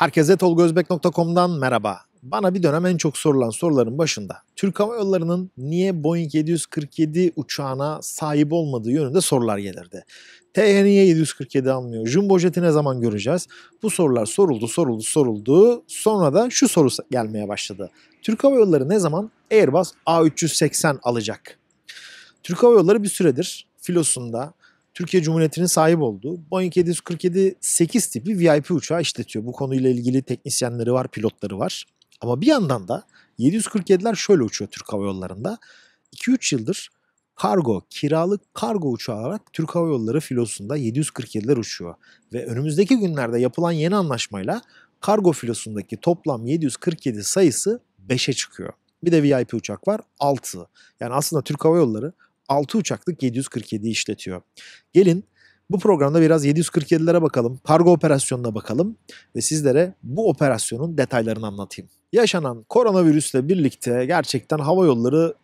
Herkese tolgozbek.com'dan merhaba. Bana bir dönem en çok sorulan soruların başında Türk Hava Yolları'nın niye Boeing 747 uçağına sahip olmadığı yönünde sorular gelirdi. TH 747 almıyor? Jumbo Jet'i ne zaman göreceğiz? Bu sorular soruldu, soruldu, soruldu. Sonra da şu soru gelmeye başladı. Türk Hava Yolları ne zaman Airbus A380 alacak? Türk Hava Yolları bir süredir filosunda Türkiye Cumhuriyeti'nin sahip olduğu Boeing 747 8 tipi VIP uçağı işletiyor. Bu konuyla ilgili teknisyenleri var, pilotları var. Ama bir yandan da 747'ler şöyle uçuyor Türk Hava Yolları'nda. 2-3 yıldır kargo, kiralık kargo uçağı olarak Türk Hava Yolları filosunda 747'ler uçuyor. Ve önümüzdeki günlerde yapılan yeni anlaşmayla kargo filosundaki toplam 747 sayısı 5'e çıkıyor. Bir de VIP uçak var 6. Yani aslında Türk Hava Yolları 6 uçaklık 747 işletiyor. Gelin bu programda biraz 747'lere bakalım, kargo operasyonuna bakalım ve sizlere bu operasyonun detaylarını anlatayım. Yaşanan koronavirüsle birlikte gerçekten hava yolları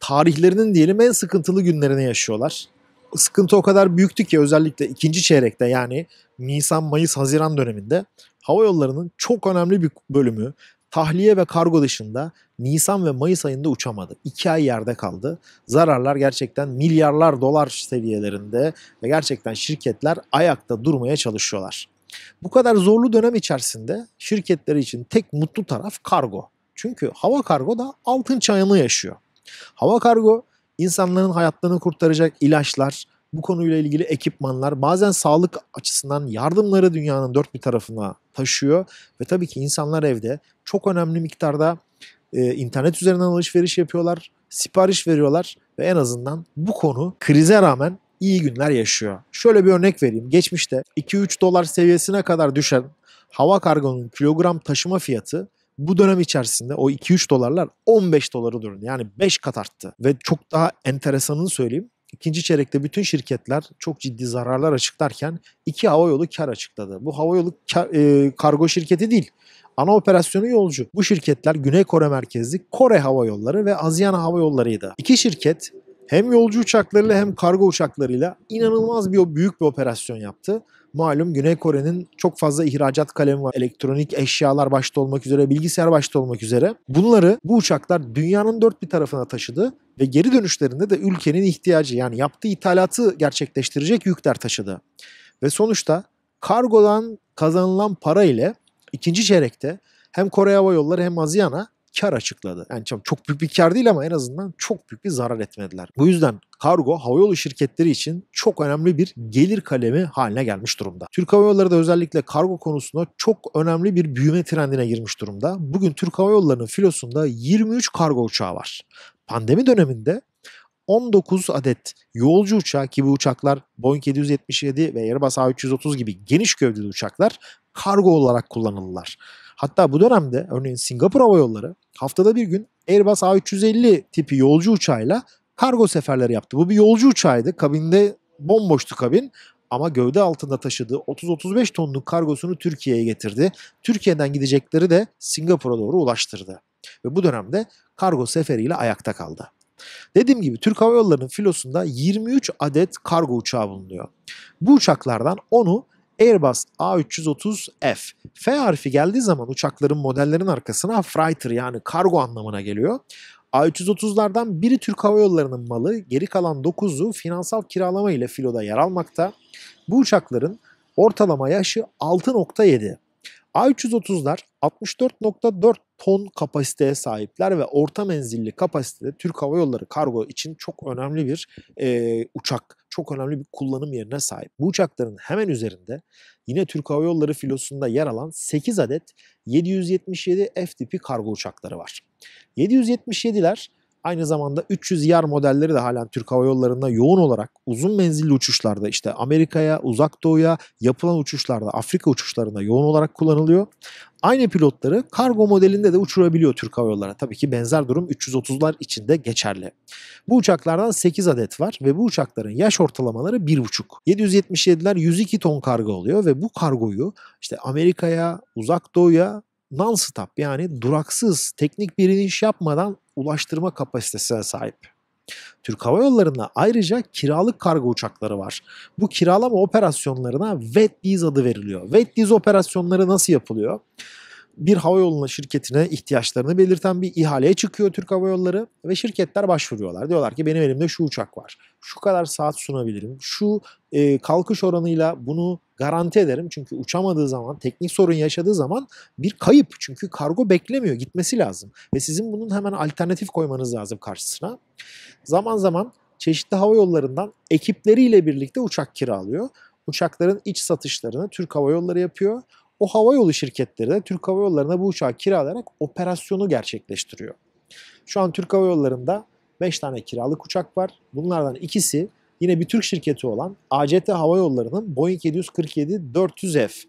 tarihlerinin diyelim en sıkıntılı günlerini yaşıyorlar. Sıkıntı o kadar büyüktü ki özellikle ikinci çeyrekte yani Nisan, Mayıs, Haziran döneminde hava yollarının çok önemli bir bölümü Tahliye ve kargo dışında Nisan ve Mayıs ayında uçamadı. İki ay yerde kaldı. Zararlar gerçekten milyarlar dolar seviyelerinde ve gerçekten şirketler ayakta durmaya çalışıyorlar. Bu kadar zorlu dönem içerisinde şirketleri için tek mutlu taraf kargo. Çünkü hava kargo da altın çayını yaşıyor. Hava kargo insanların hayatlarını kurtaracak ilaçlar, bu konuyla ilgili ekipmanlar bazen sağlık açısından yardımları dünyanın dört bir tarafına taşıyor ve tabii ki insanlar evde çok önemli miktarda e, internet üzerinden alışveriş yapıyorlar, sipariş veriyorlar ve en azından bu konu krize rağmen iyi günler yaşıyor. Şöyle bir örnek vereyim. Geçmişte 2-3 dolar seviyesine kadar düşen hava kargonun kilogram taşıma fiyatı bu dönem içerisinde o 2-3 dolarlar 15 doları döndü. Yani 5 kat arttı. Ve çok daha enteresanını söyleyeyim ikinci çeyrekte bütün şirketler çok ciddi zararlar açıklarken iki havayolu kar açıkladı. Bu havayolu kar, e, kargo şirketi değil. Ana operasyonu yolcu. Bu şirketler Güney Kore merkezli Kore Hava Yolları ve Azyana Hava Yolları'ydı. İki şirket hem yolcu uçaklarıyla hem kargo uçaklarıyla inanılmaz bir büyük bir operasyon yaptı. Malum Güney Kore'nin çok fazla ihracat kalemi var. Elektronik eşyalar başta olmak üzere, bilgisayar başta olmak üzere. Bunları bu uçaklar dünyanın dört bir tarafına taşıdı ve geri dönüşlerinde de ülkenin ihtiyacı yani yaptığı ithalatı gerçekleştirecek yükler taşıdı. Ve sonuçta kargodan kazanılan para ile ikinci çeyrekte hem Kore Hava Yolları hem Haziyan'a kar açıkladı. Yani çok büyük bir kar değil ama en azından çok büyük bir zarar etmediler. Bu yüzden kargo havayolu şirketleri için çok önemli bir gelir kalemi haline gelmiş durumda. Türk Hava Yolları da özellikle kargo konusunda çok önemli bir büyüme trendine girmiş durumda. Bugün Türk Hava Yolları'nın filosunda 23 kargo uçağı var pandemi döneminde 19 adet yolcu uçağı ki bu uçaklar Boeing 777 ve Airbus A330 gibi geniş gövdeli uçaklar kargo olarak kullanılırlar. Hatta bu dönemde örneğin Singapur Hava Yolları haftada bir gün Airbus A350 tipi yolcu uçağıyla kargo seferleri yaptı. Bu bir yolcu uçağıydı. Kabinde bomboştu kabin ama gövde altında taşıdığı 30-35 tonluk kargosunu Türkiye'ye getirdi. Türkiye'den gidecekleri de Singapur'a doğru ulaştırdı. Ve bu dönemde kargo seferiyle ayakta kaldı. Dediğim gibi Türk Hava Yolları'nın filosunda 23 adet kargo uçağı bulunuyor. Bu uçaklardan 10'u Airbus A330F. F harfi geldiği zaman uçakların modellerinin arkasına freighter yani kargo anlamına geliyor. A330'lardan biri Türk Hava Yolları'nın malı, geri kalan 9'u finansal kiralama ile filoda yer almakta. Bu uçakların ortalama yaşı 6.7. A330'lar 64.4 ton kapasiteye sahipler ve orta menzilli kapasitede Türk Hava Yolları kargo için çok önemli bir e, uçak, çok önemli bir kullanım yerine sahip. Bu uçakların hemen üzerinde yine Türk Hava Yolları filosunda yer alan 8 adet 777 F tipi kargo uçakları var. 777'ler aynı zamanda 300 yer modelleri de halen Türk Hava Yolları'nda yoğun olarak uzun menzilli uçuşlarda işte Amerika'ya, Uzak Doğu'ya yapılan uçuşlarda, Afrika uçuşlarında yoğun olarak kullanılıyor. Aynı pilotları kargo modelinde de uçurabiliyor Türk Hava Yolları. Tabii ki benzer durum 330'lar için de geçerli. Bu uçaklardan 8 adet var ve bu uçakların yaş ortalamaları 1,5. 777'ler 102 ton kargo oluyor ve bu kargoyu işte Amerika'ya, Uzak Doğu'ya non-stop yani duraksız teknik bir iniş yapmadan ulaştırma kapasitesine sahip. Türk Hava Yolları'nda ayrıca kiralık kargo uçakları var. Bu kiralama operasyonlarına wet lease adı veriliyor. Wet lease operasyonları nasıl yapılıyor? bir hava havayoluna şirketine ihtiyaçlarını belirten bir ihaleye çıkıyor Türk Hava Yolları ve şirketler başvuruyorlar. Diyorlar ki benim elimde şu uçak var. Şu kadar saat sunabilirim. Şu e, kalkış oranıyla bunu garanti ederim. Çünkü uçamadığı zaman, teknik sorun yaşadığı zaman bir kayıp. Çünkü kargo beklemiyor, gitmesi lazım. Ve sizin bunun hemen alternatif koymanız lazım karşısına. Zaman zaman çeşitli hava yollarından ekipleriyle birlikte uçak kiralıyor. Uçakların iç satışlarını Türk Hava Yolları yapıyor. O havayolu şirketleri de Türk Hava Yolları'na bu uçağı kiralayarak operasyonu gerçekleştiriyor. Şu an Türk Hava Yolları'nda 5 tane kiralık uçak var. Bunlardan ikisi yine bir Türk şirketi olan ACT Hava Yolları'nın Boeing 747 400F.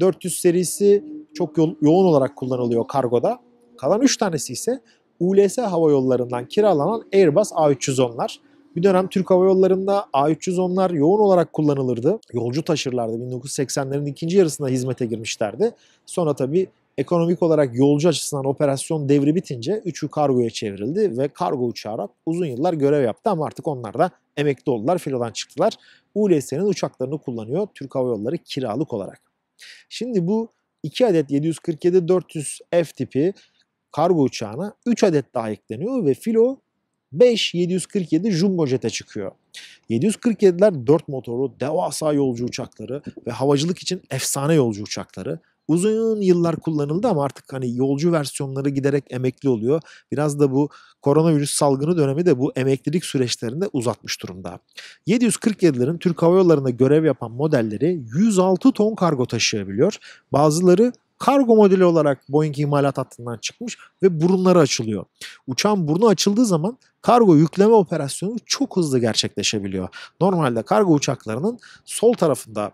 400 serisi çok yo- yoğun olarak kullanılıyor kargoda. Kalan 3 tanesi ise ULS Hava Yolları'ndan kiralanan Airbus A310'lar. Bir dönem Türk Hava Yolları'nda A310'lar yoğun olarak kullanılırdı. Yolcu taşırlardı. 1980'lerin ikinci yarısında hizmete girmişlerdi. Sonra tabii ekonomik olarak yolcu açısından operasyon devri bitince üçü kargoya çevrildi ve kargo uçağı uzun yıllar görev yaptı ama artık onlar da emekli oldular, filodan çıktılar. ULS'nin uçaklarını kullanıyor Türk Hava Yolları kiralık olarak. Şimdi bu 2 adet 747-400 F tipi kargo uçağına 3 adet daha ekleniyor ve filo 5 747 jumbo jete çıkıyor. 747'ler 4 motorlu devasa yolcu uçakları ve havacılık için efsane yolcu uçakları. Uzun yıllar kullanıldı ama artık hani yolcu versiyonları giderek emekli oluyor. Biraz da bu koronavirüs salgını dönemi de bu emeklilik süreçlerinde uzatmış durumda. 747'lerin Türk Hava Yolları'nda görev yapan modelleri 106 ton kargo taşıyabiliyor. Bazıları kargo modeli olarak Boeing imalat hattından çıkmış ve burunları açılıyor. Uçağın burnu açıldığı zaman kargo yükleme operasyonu çok hızlı gerçekleşebiliyor. Normalde kargo uçaklarının sol tarafında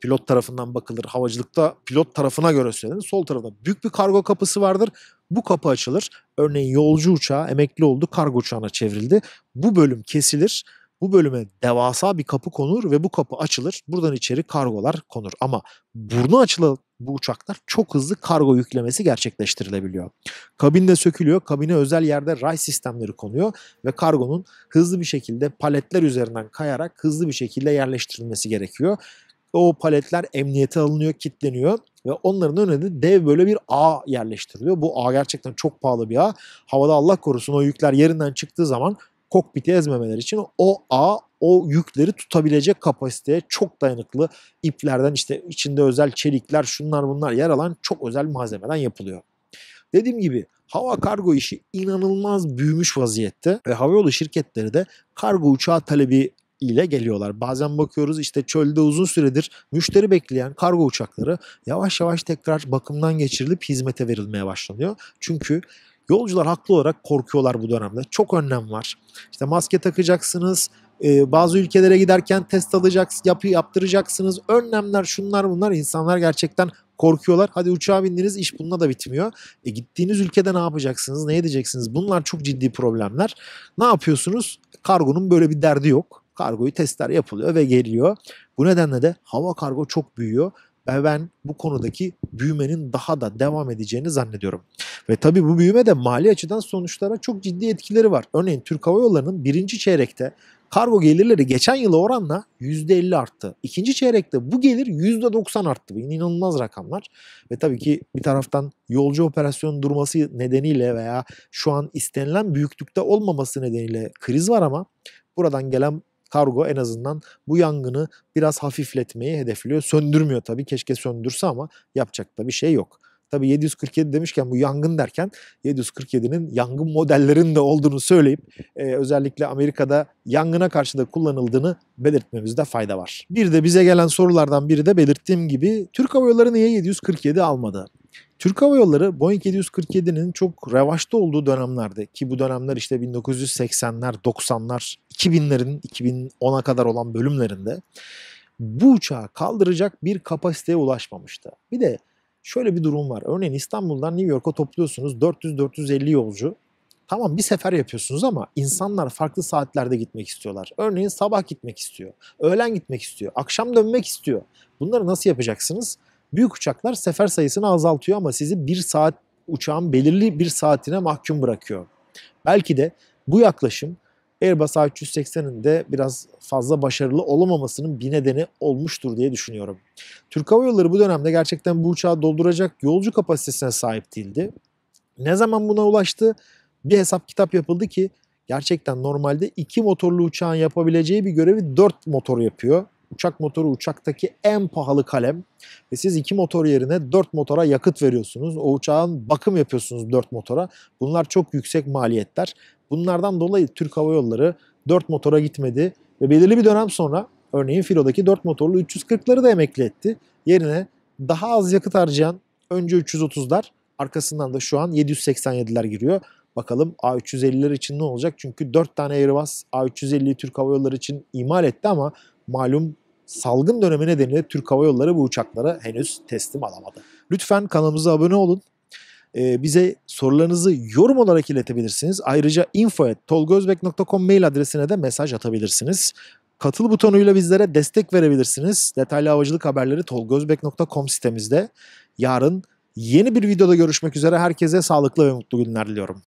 pilot tarafından bakılır. Havacılıkta pilot tarafına göre söylenir. Sol tarafında büyük bir kargo kapısı vardır. Bu kapı açılır. Örneğin yolcu uçağı emekli oldu, kargo uçağına çevrildi. Bu bölüm kesilir bu bölüme devasa bir kapı konur ve bu kapı açılır. Buradan içeri kargolar konur. Ama burnu açılı bu uçaklar çok hızlı kargo yüklemesi gerçekleştirilebiliyor. Kabin sökülüyor. Kabine özel yerde ray sistemleri konuyor ve kargonun hızlı bir şekilde paletler üzerinden kayarak hızlı bir şekilde yerleştirilmesi gerekiyor. O paletler emniyete alınıyor, kilitleniyor ve onların önünde dev böyle bir ağ yerleştiriliyor. Bu ağ gerçekten çok pahalı bir ağ. Havada Allah korusun o yükler yerinden çıktığı zaman kokpiti ezmemeleri için o ağ o yükleri tutabilecek kapasiteye çok dayanıklı iplerden işte içinde özel çelikler şunlar bunlar yer alan çok özel malzemeden yapılıyor. Dediğim gibi hava kargo işi inanılmaz büyümüş vaziyette ve havayolu şirketleri de kargo uçağı talebi ile geliyorlar. Bazen bakıyoruz işte çölde uzun süredir müşteri bekleyen kargo uçakları yavaş yavaş tekrar bakımdan geçirilip hizmete verilmeye başlanıyor. Çünkü Yolcular haklı olarak korkuyorlar bu dönemde. Çok önlem var. İşte maske takacaksınız. E, bazı ülkelere giderken test alacaksınız, yapı yaptıracaksınız. Önlemler şunlar bunlar. İnsanlar gerçekten korkuyorlar. Hadi uçağa bindiniz iş bununla da bitmiyor. E, gittiğiniz ülkede ne yapacaksınız, ne edeceksiniz? Bunlar çok ciddi problemler. Ne yapıyorsunuz? Kargonun böyle bir derdi yok. Kargoyu testler yapılıyor ve geliyor. Bu nedenle de hava kargo çok büyüyor ve ben bu konudaki büyümenin daha da devam edeceğini zannediyorum. Ve tabii bu büyüme de mali açıdan sonuçlara çok ciddi etkileri var. Örneğin Türk Hava Yolları'nın birinci çeyrekte kargo gelirleri geçen yıla oranla %50 arttı. İkinci çeyrekte bu gelir %90 arttı. Bu inanılmaz rakamlar. Ve tabii ki bir taraftan yolcu operasyonun durması nedeniyle veya şu an istenilen büyüklükte olmaması nedeniyle kriz var ama buradan gelen kargo en azından bu yangını biraz hafifletmeyi hedefliyor. Söndürmüyor tabii. Keşke söndürse ama yapacak da bir şey yok. Tabi 747 demişken bu yangın derken 747'nin yangın modellerinin de olduğunu söyleyip e, özellikle Amerika'da yangına karşı da kullanıldığını belirtmemizde fayda var. Bir de bize gelen sorulardan biri de belirttiğim gibi Türk Hava Yolları niye 747 almadı? Türk Hava Yolları Boeing 747'nin çok revaçta olduğu dönemlerde ki bu dönemler işte 1980'ler, 90'lar, 2000'lerin 2010'a kadar olan bölümlerinde bu uçağı kaldıracak bir kapasiteye ulaşmamıştı. Bir de Şöyle bir durum var. Örneğin İstanbul'dan New York'a topluyorsunuz 400-450 yolcu. Tamam bir sefer yapıyorsunuz ama insanlar farklı saatlerde gitmek istiyorlar. Örneğin sabah gitmek istiyor, öğlen gitmek istiyor, akşam dönmek istiyor. Bunları nasıl yapacaksınız? Büyük uçaklar sefer sayısını azaltıyor ama sizi bir saat uçağın belirli bir saatine mahkum bırakıyor. Belki de bu yaklaşım Airbus A380'in de biraz fazla başarılı olamamasının bir nedeni olmuştur diye düşünüyorum. Türk Hava Yolları bu dönemde gerçekten bu uçağı dolduracak yolcu kapasitesine sahip değildi. Ne zaman buna ulaştı? Bir hesap kitap yapıldı ki gerçekten normalde iki motorlu uçağın yapabileceği bir görevi dört motor yapıyor. Uçak motoru uçaktaki en pahalı kalem ve siz iki motor yerine dört motora yakıt veriyorsunuz. O uçağın bakım yapıyorsunuz dört motora. Bunlar çok yüksek maliyetler. Bunlardan dolayı Türk Hava Yolları 4 motora gitmedi ve belirli bir dönem sonra örneğin Filo'daki 4 motorlu 340'ları da emekli etti. Yerine daha az yakıt harcayan önce 330'lar arkasından da şu an 787'ler giriyor. Bakalım A350'ler için ne olacak? Çünkü 4 tane Airbus A350'yi Türk Hava Yolları için imal etti ama malum salgın dönemi nedeniyle Türk Hava Yolları bu uçaklara henüz teslim alamadı. Lütfen kanalımıza abone olun. Ee, bize sorularınızı yorum olarak iletebilirsiniz. Ayrıca info.tolgozbek.com mail adresine de mesaj atabilirsiniz. Katıl butonuyla bizlere destek verebilirsiniz. Detaylı havacılık haberleri tolgozbek.com sitemizde. Yarın yeni bir videoda görüşmek üzere. Herkese sağlıklı ve mutlu günler diliyorum.